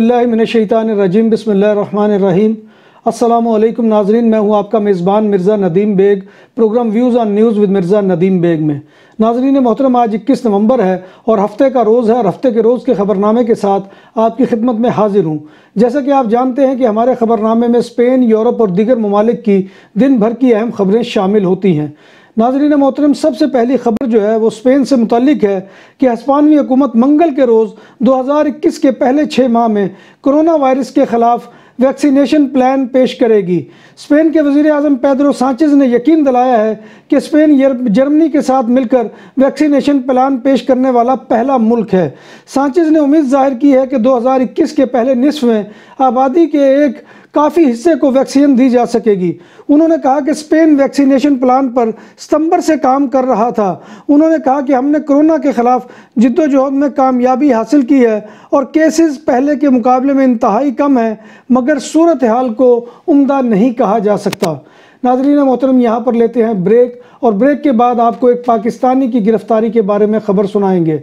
रजीम बसमीम अल्लाम नाजरीन मैं हूँ आपका मेज़बान Mirza Nadeem Baig program views on news with Mirza Nadeem Baig में नाजरीन मोहतरम आज इक्कीस नवंबर है और हफ्ते का रोज़ है और हफ्ते के रोज़ के ख़बरनामे के साथ आपकी खिदमत में हाजिर हूँ जैसा कि आप जानते हैं कि हमारे ख़बरनामे में स्पेन यूरोप और दीगर ममालिक की दिन भर की अहम खबरें शामिल होती हैं नाजरीन मोहतरम सबसे पहली खबर जो है वो स्पेन से मुतलिक है कि हस्पानवी हुकूमत मंगल के रोज़ दो हज़ार इक्कीस के पहले छः माह में कोरोना वायरस के ख़िलाफ़ वैक्सीनेशन प्लान पेश करेगी स्पेन के वजीर अजम पैदरो सांचेज ने यकीन दिलाया है कि स्पेन जर्मनी के साथ मिलकर वैक्सीनेशन प्लान पेश करने वाला पहला मुल्क है सांचेज ने उम्मीद जाहिर की है कि 2021 के पहले निसफ में आबादी के एक काफ़ी हिस्से को वैक्सीन दी जा सकेगी उन्होंने कहा कि स्पेन वैक्सीनेशन प्लान पर सितंबर से काम कर रहा था उन्होंने कहा कि हमने कोरोना के ख़िलाफ़ जद्दोजहद में कामयाबी हासिल की है और केसेस पहले के मुकाबले में इंतहाई कम है मगर सूरत हाल को उम्दा नहीं कहा जा सकता नाजरीन मोहतरम यहाँ पर लेते हैं ब्रेक और ब्रेक के बाद आपको एक पाकिस्तानी की गिरफ़्तारी के बारे में ख़बर सुनाएंगे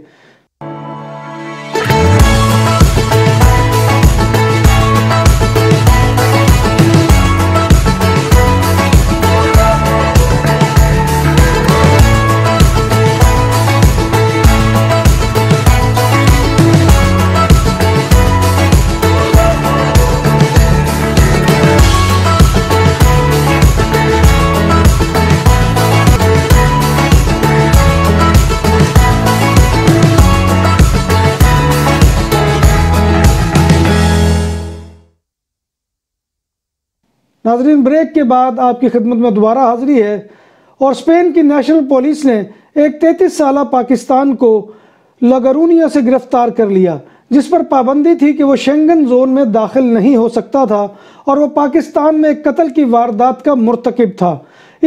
नाजरीन ब्रेक के बाद आपकी खिदमत में दोबारा हाजिरी है और स्पेन की नेशनल पुलिस ने एक तैंतीस साल पाकिस्तान को लगरूनिया से गिरफ्तार कर लिया जिस पर पाबंदी थी कि वो शेंगन जोन में दाखिल नहीं हो सकता था और वो पाकिस्तान में एक कत्ल की वारदात का मरतकब था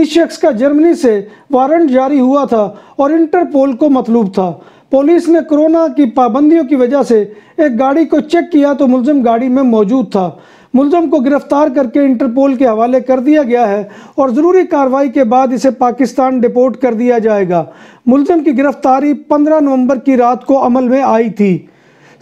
इस शख्स का जर्मनी से वारंट जारी हुआ था और इंटरपोल को मतलूब था पुलिस ने कोरोना की पाबंदियों की वजह से एक गाड़ी को चेक किया तो मुलजम गाड़ी में मौजूद था मुलजम को गिरफ्तार करके इंटरपोल के हवाले कर दिया गया है और ज़रूरी कार्रवाई के बाद इसे पाकिस्तान डिपोर्ट कर दिया जाएगा मुलजम की गिरफ्तारी 15 नवंबर की रात को अमल में आई थी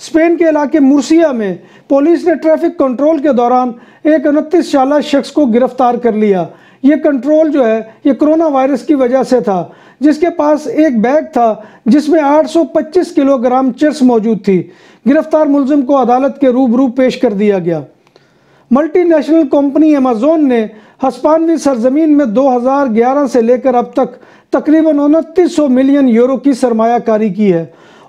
स्पेन के इलाके मुर्सिया में पुलिस ने ट्रैफिक कंट्रोल के दौरान एक उनतीस साल शख्स को गिरफ्तार कर लिया ये कंट्रोल जो है ये कोरोना वायरस की वजह से था जिसके पास एक बैग था जिसमें 825 किलोग्राम चिप्स मौजूद थी गिरफ्तार मुलजम को अदालत के रूबरू पेश कर दिया गया मल्टीनेशनल कंपनी अमेजोन ने हस्पानवी सरजमीन में 2011 से लेकर अब तक तकरीबन उनतीस मिलियन यूरो की सरमाकारी की है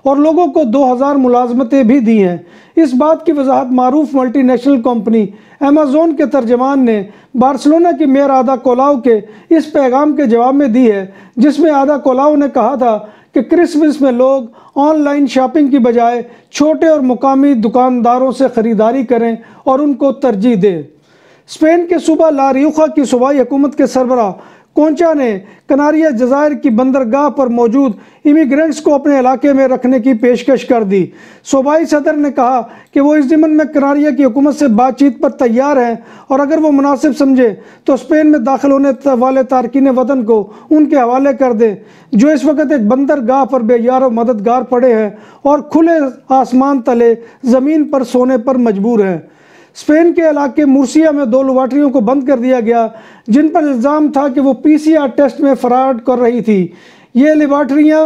और लोगों को 2000 मुलाजमतें भी दी हैं इस बात की वजाहत मरूफ मल्टीनेशनल कंपनी अमेजोन के तर्जमान ने बार्सलोना की मेयर आदा कोलाओ के इस पैगाम के जवाब में दी है जिसमें आदा कोलाओ ने कहा था कि क्रिसमस में लोग ऑनलाइन शॉपिंग की बजाय छोटे और मुकामी दुकानदारों से ख़रीदारी करें और उनको तरजीह दें स्पेन के सूबा लारियुखा की सूबाई हुकूमत के सरबरा कोंचा ने कनारिया जजायर की बंदरगाह पर मौजूद इमिग्रेंट्स को अपने इलाके में रखने की पेशकश कर दी सूबाई सदर ने कहा कि वो इस ज़मन में कनारिया की हुकूमत से बातचीत पर तैयार हैं और अगर वो मुनासिब समझे तो स्पेन में दाखिल होने वाले तारकिन वतन को उनके हवाले कर दें जो इस वक्त एक बंदरगाह पर बेयार मददगार पड़े हैं और खुले आसमान तले ज़मीन पर सोने पर मजबूर हैं स्पेन के इलाके मुर्सिया में दो लेबार्ट्रियों को बंद कर दिया गया जिन पर इल्ज़ाम था कि वो पीसीआर टेस्ट में फ्रॉड कर रही थी ये लेबार्ट्रियाँ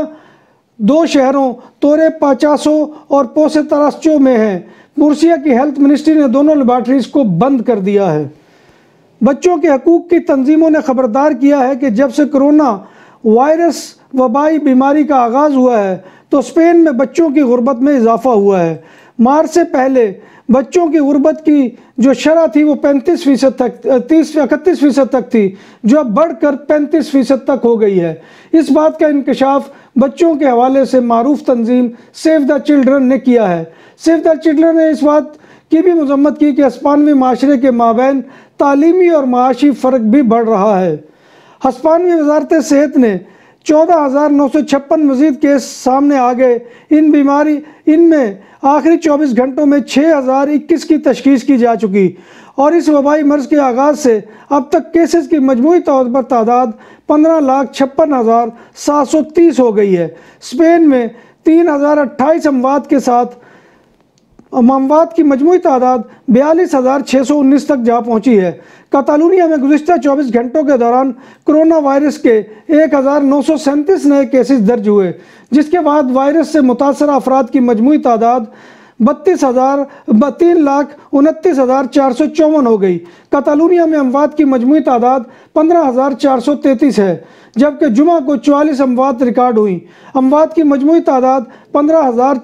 दो शहरों तोरे पाचासो और पोसे तरास्चो में हैं मुर्सिया की हेल्थ मिनिस्ट्री ने दोनों लबार्ट्रीज को बंद कर दिया है बच्चों के हकूक़ की तंजीमों ने खबरदार किया है कि जब से कोरोना वायरस वबाई बीमारी का आगाज़ हुआ है तो स्पेन में बच्चों की गुर्बत में इजाफा हुआ है मार्च से पहले बच्चों की गुर्बत की जो शरह थी वो पैंतीस फीसद तक तीस इकतीस फीसद तक थी जो अब बढ़कर पैंतीस फीसद तक हो गई है इस बात का इंकशाफ बच्चों के हवाले से मरूफ तंजीम सेव द चिल्ड्रन ने किया है सेव द चिल्ड्रन ने इस बात की भी मजम्मत की कि हस्पानवी माशरे के माबेन तालीमी और माशी फ़र्क भी बढ़ रहा है हस्पानवी वजारत सेहत ने चौदह हज़ार नौ सौ छप्पन मजीद केस सामने आ गए इन बीमारी इनमें आखिरी चौबीस घंटों में छः हज़ार इक्कीस की तशखीस की जा चुकी और इस वबाई मर्ज़ के आगाज़ से अब तक केसेस की मजमू तौर पर तादाद पंद्रह लाख छप्पन हज़ार सात सौ तीस हो गई है स्पेन में तीन हज़ार अट्ठाईस अमवात के साथ अमामवाद की मजमू तादाद बयालीस हज़ार छः सौ उन्नीस तक जा पहुँची है कतालूनिया में गुजशत चौबीस घंटों के दौरान कोरोना वायरस के एक हज़ार नौ सौ सैंतीस नए केसेस दर्ज हुए जिसके बाद वायरस से मुतासर अफराद की मजमू तादाद बत्तीस हज़ार तीन लाख उनतीस हज़ार चार सौ चौवन हो गई कतालूनिया में अमवात की मजमू तादाद पंद्रह हज़ार चार सौ तैंतीस है जबकि जुमा को चवालीस अमवात रिकॉर्ड हुई अमवात की मजमू तादाद पंद्रह हज़ार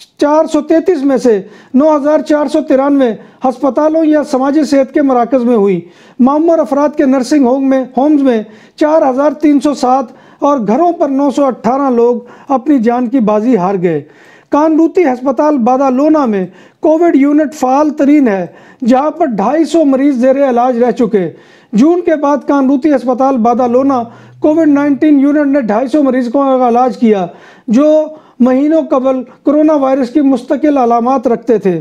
433 में से नौ अस्पतालों या समाजी सेहत के मराकज़ में हुई मामूर अफराद के नर्सिंग होम में होम्स में 4,307 और घरों पर 918 लोग अपनी जान की बाजी हार गए कानरूती अस्पताल बादालोना में कोविड यूनिट फाल तरीन है जहां पर 250 मरीज जेर इलाज रह चुके जून के बाद कानरूती अस्पताल बादालोना कोविड 19 यूनिट ने 250 मरीजों का इलाज किया जो महीनों कबल कोरोना वायरस की मुस्तकिल अलामत रखते थे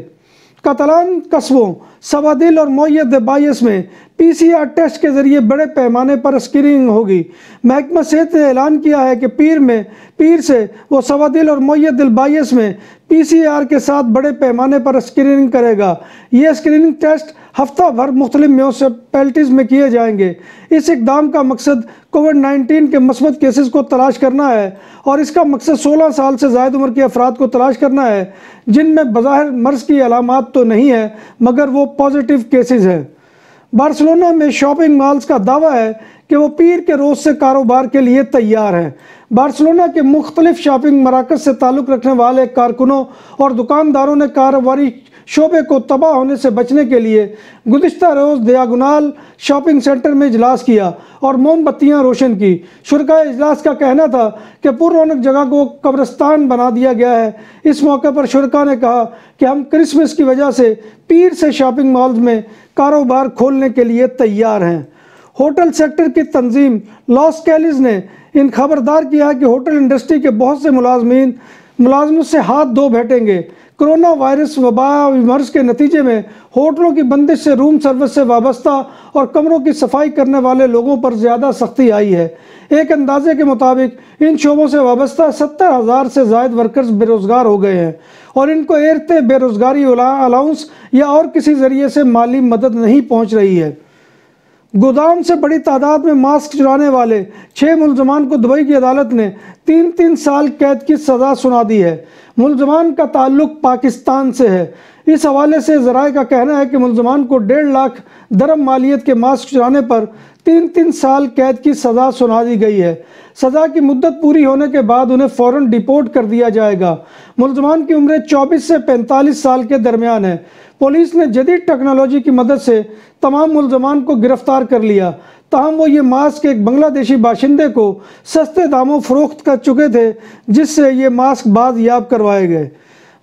कतलान कस्बों सवादिल और मोयद बायस में पीसीआर टेस्ट के जरिए बड़े पैमाने पर स्क्रीनिंग होगी महकमा सेहत ने ऐलान किया है कि पीर में पीर से वो सवादिल और दिल बायस में पीसीआर के साथ बड़े पैमाने पर स्क्रीनिंग करेगा ये स्क्रीनिंग टेस्ट हफ्ता भर मुख्तल म्यूनसिपैलिटीज़ में किए जाएंगे इस इकदाम का मकसद कोविड नाइन्टीन के मस्बत केसेस को तलाश करना है और इसका मकसद सोलह साल से ज़ायद उम्र के अफराद को तलाश करना है जिनमें बाहर मर्ज़ की अलामत तो नहीं है मगर वो पॉजिटिव केसेज़ हैं बार्सिलोना में शॉपिंग मॉल्स का दावा है कि वो पीर के रोज़ से कारोबार के लिए तैयार हैं बार्सिलोना के मुख्तलिफ शॉपिंग मराकज से ताल्लुक़ रखने वाले कारकुनों और दुकानदारों ने कारोबारी शोबे को तबाह होने से बचने के लिए गुज्त रोज़ दयागुनाल शॉपिंग सेंटर में इजलास किया और मोमबत्तियाँ रोशन की शुरा इजलास का कहना था कि पुरौनक जगह को कब्रस्तान बना दिया गया है इस मौके पर शुरा ने कहा कि हम क्रिसमस की वजह से पीर से शॉपिंग मॉल्स में कारोबार खोलने के लिए तैयार हैं होटल सेक्टर की तंजीम लॉस कैलिस ने इन खबरदार किया कि होटल इंडस्ट्री के बहुत से मुलाजमीन मुलाजमत से हाथ धो बैठेंगे कोरोना वायरस वबा विमर्श के नतीजे में होटलों की बंदिश से रूम सर्विस से वाबस्ता और कमरों की सफाई करने वाले लोगों पर ज़्यादा सख्ती आई है एक अंदाजे के मुताबिक इन शोबों से वाबस्ता सत्तर हज़ार से जायद वर्कर्स बेरोज़गार हो गए हैं और इनको एरते बेरोज़गारी अलाउंस या और किसी ज़रिए से माली मदद नहीं पहुँच रही है गोदाम से बड़ी तादाद में मास्क चुराने वाले छः मुलजमान को दुबई की अदालत ने तीन तीन साल कैद की सज़ा सुना दी है मुलजमान का ताल्लुक पाकिस्तान से है इस हवाले से जराए का कहना है कि मुलजमान को डेढ़ लाख दरम मालियत के मास्क चुराने पर तीन तीन साल कैद की सज़ा सुना दी गई है सज़ा की मुद्दत पूरी होने के बाद उन्हें फ़ौर डिपोर्ट कर दिया जाएगा मुलजमान की उम्र चौबीस से पैंतालीस साल के दरमियान है पुलिस ने जदीद टेक्नोलॉजी की मदद से तमाम मुलजमान को गिरफ्तार कर लिया तहम वो ये मास्क एक बांग्लादेशी बाशिंदे को सस्ते दामों फरोख्त कर चुके थे जिससे ये मास्क बाद याब करवाए गए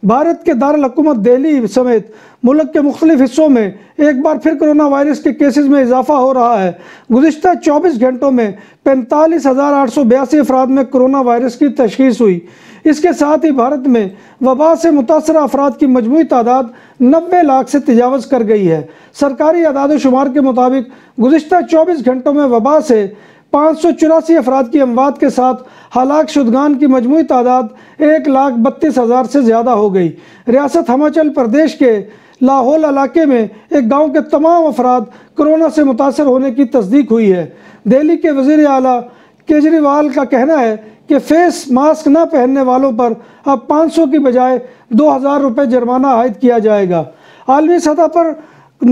भारत के दारकूमत दिल्ली समेत मुल्क के मुख्तलिफ हिस्सों में एक बार फिर कोरोना वायरस के केसेस में इजाफा हो रहा है गुजशत 24 घंटों में पैंतालीस हज़ार आठ सौ बयासी अफराद में कोरोना वायरस की तशीस हुई इसके साथ ही भारत में वबा से मुतासर अफराद की मजमू तादाद नब्बे लाख से तजावज़ कर गई है सरकारी अदाद शुमार के मुताबिक गुजशत चौबीस घंटों में वबा से पाँच सौ चौरासी अफराद की अमवात के साथ हलाक शुदगान की मजमू तादाद एक लाख बत्तीस हज़ार से ज़्यादा हो गई रियासत हिमाचल प्रदेश के लाहौल इलाके में एक गांव के तमाम अफराद कोरोना से मुतासर होने की तस्दीक हुई है दिल्ली के वजीर अली केजरीवाल का कहना है कि फेस मास्क न पहनने वालों पर अब 500 की बजाय दो हज़ार रुपये जुर्माना आयद किया जाएगा आलमी सतह पर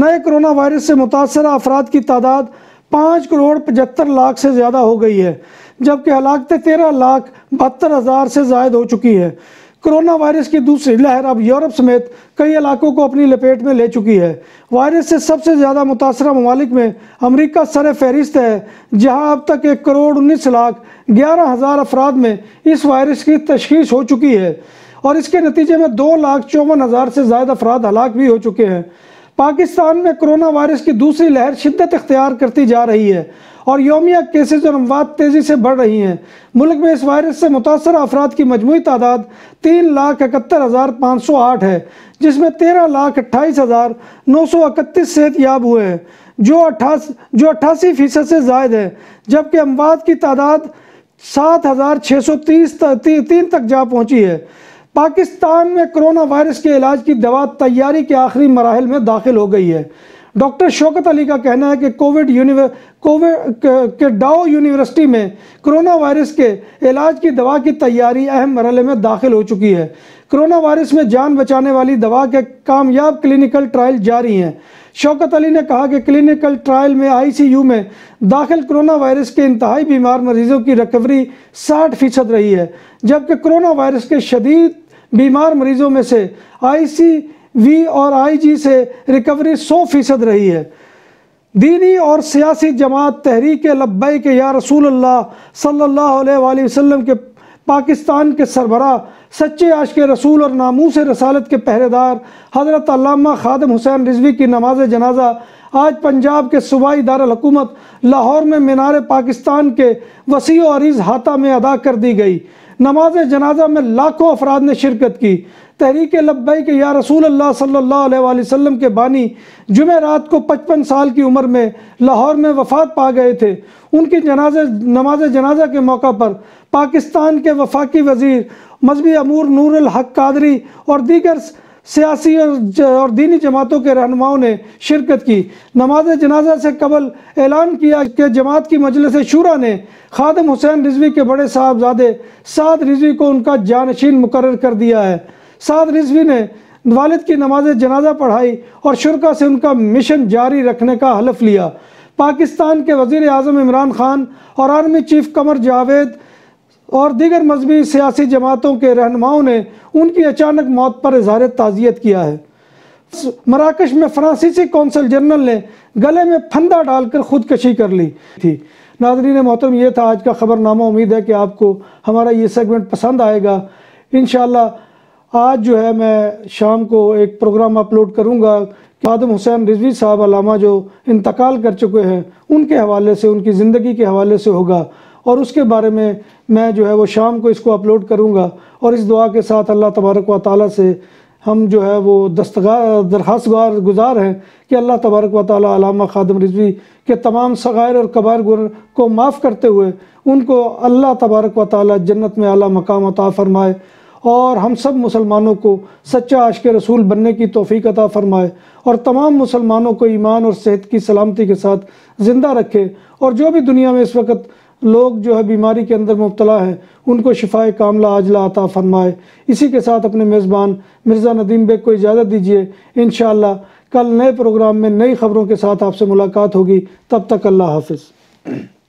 नए कोरोना वायरस से मुतासर अफराद की तादाद पाँच करोड़ पचहत्तर लाख से ज़्यादा हो गई है जबकि हलाकते तेरह लाख बहत्तर हज़ार से जायद हो चुकी है कोरोना वायरस की दूसरी लहर अब यूरोप समेत कई इलाकों को अपनी लपेट में ले चुकी है वायरस से सबसे ज़्यादा मुतासर ममालिक में अमरीका सर फहरिस्त है जहाँ अब तक एक करोड़ उन्नीस लाख ग्यारह हज़ार अफराद में इस वायरस की तशखीस हो चुकी है और इसके नतीजे में दो लाख चौवन हज़ार से ज्यादा अफराद हलाक भी हो चुके हैं पाकिस्तान में कोरोना वायरस की दूसरी लहर शिद्दत इख्तियार करती जा रही है और योमिया केसेज और अमवात तेज़ी से बढ़ रही हैं मुल्क में इस वायरस से मुतासर अफराद की मजमू तादाद तीन लाख इकहत्तर हज़ार पाँच सौ आठ है जिसमें तेरह लाख अट्ठाईस हज़ार नौ सौ इकतीस सेहत याब हुए हैं जो अट्ठास जो अट्ठासी फ़ीसद से जायद है जबकि अमवात की तादाद सात हज़ार छः सौ तीस तीन तक जा पहुँची है पाकिस्तान में कोरोना वायरस के इलाज की दवा तैयारी के आखिरी मराहल में दाखिल हो गई है डॉक्टर शौकत अली का कहना है कि कोविड यूनिवर कोविड के डाओ यूनिवर्सिटी में कोरोना वायरस के इलाज की दवा की तैयारी अहम मरहले में दाखिल हो चुकी है कोरोना वायरस में जान बचाने वाली दवा के कामयाब क्लिनिकल ट्रायल जारी हैं शौकत अली ने कहा कि क्लिनिकल ट्रायल में आईसीयू में दाखिल कोरोना वायरस के इंतहाई बीमार मरीजों की रिकवरी साठ फीसद रही है जबकि कोरोना वायरस के शदीद बीमार मरीजों में से आईसीवी और आईजी से रिकवरी 100 फीसद रही है दीनी और सियासी जमात तहरीक लब्बई के या रसूल अल्लाह सल्लल्लाहु अलैहि वसल्लम के पाकिस्तान के सरबरा सच्चे आश के रसूल और नामूस रसालत के पहरेदार हज़रत अल्लामा खादम हुसैन रिजवी की नमाज जनाजा आज पंजाब के सूबाई दारकूमत लाहौर में मीनार पाकिस्तान के वसी और अरीज हाथा में अदा कर दी गई नमाज जनाजा में लाखों अफराद ने शिरकत की तहरीक लब्बई के या रसूल अल्लाह सल्लल्लाहु अलैहि वसल्लम के बानी जुमे रात को 55 साल की उम्र में लाहौर में वफात पा गए थे उनकी जनाजे नमाज जनाजा के मौका पर पाकिस्तान के वफाकी वजीर मजहबी अमूर नूर हक कादरी और दीगर सियासी और और दीनी जमातों के रहनुमाओं ने शिरकत की नमाज जनाजा से कबल ऐलान किया कि जमात की मजलिस शुरा ने खादम हुसैन रिजवी के बड़े साहबजादे साद रिजवी को उनका जानशीन मुकर कर दिया है साद रिजवी ने वालद की नमाज जनाजा पढ़ाई और शुरा से उनका मिशन जारी रखने का हलफ लिया पाकिस्तान के वजीर अजम इमरान खान और आर्मी चीफ कमर जावेद और दीगर मजहबी सियासी जमातों के रहनुमाओं ने उनकी अचानक मौत पर इजहार ताज़ियत किया है मराकश में फ्रांसीसी कौंसल जनरल ने गले में फंदा डालकर खुदकशी कर ली थी नाजरीन मोहतरम यह था आज का ख़बरनामा उम्मीद है कि आपको हमारा ये सेगमेंट पसंद आएगा इन आज जो है मैं शाम को एक प्रोग्राम अपलोड करूँगा आदम हुसैन रिजवी साहब अलामा जो इंतकाल कर चुके हैं उनके हवाले से उनकी ज़िंदगी के हवाले से होगा और उसके बारे में मैं जो है वो शाम को इसको अपलोड करूँगा और इस दुआ के साथ अल्लाह तबारक व ताली से हम जो है वो दस्तगार दरख्वास्त गार गुजार हैं कि अल्लाह तबारक व ताली खादम रिजवी के तमाम सगैर और कबार गुर को माफ़ करते हुए उनको अल्लाह तबारक व ताली जन्नत में अला मकाम अता फ़रमाए और हम सब मुसलमानों को सच्चा आश के रसूल बनने की तोफ़ी अता फ़रमाए और तमाम मुसलमानों को ईमान और सेहत की सलामती के साथ ज़िंदा रखे और जो भी दुनिया में इस वक्त लोग जो है बीमारी के अंदर मुबतला हैं उनको शिफाए कामला आजला आता फरमाए इसी के साथ अपने मेज़बान मिर्ज़ा नदीम बेग को इजाज़त दीजिए इन कल नए प्रोग्राम में नई ख़बरों के साथ आपसे मुलाकात होगी तब तक अल्लाह हाफिज़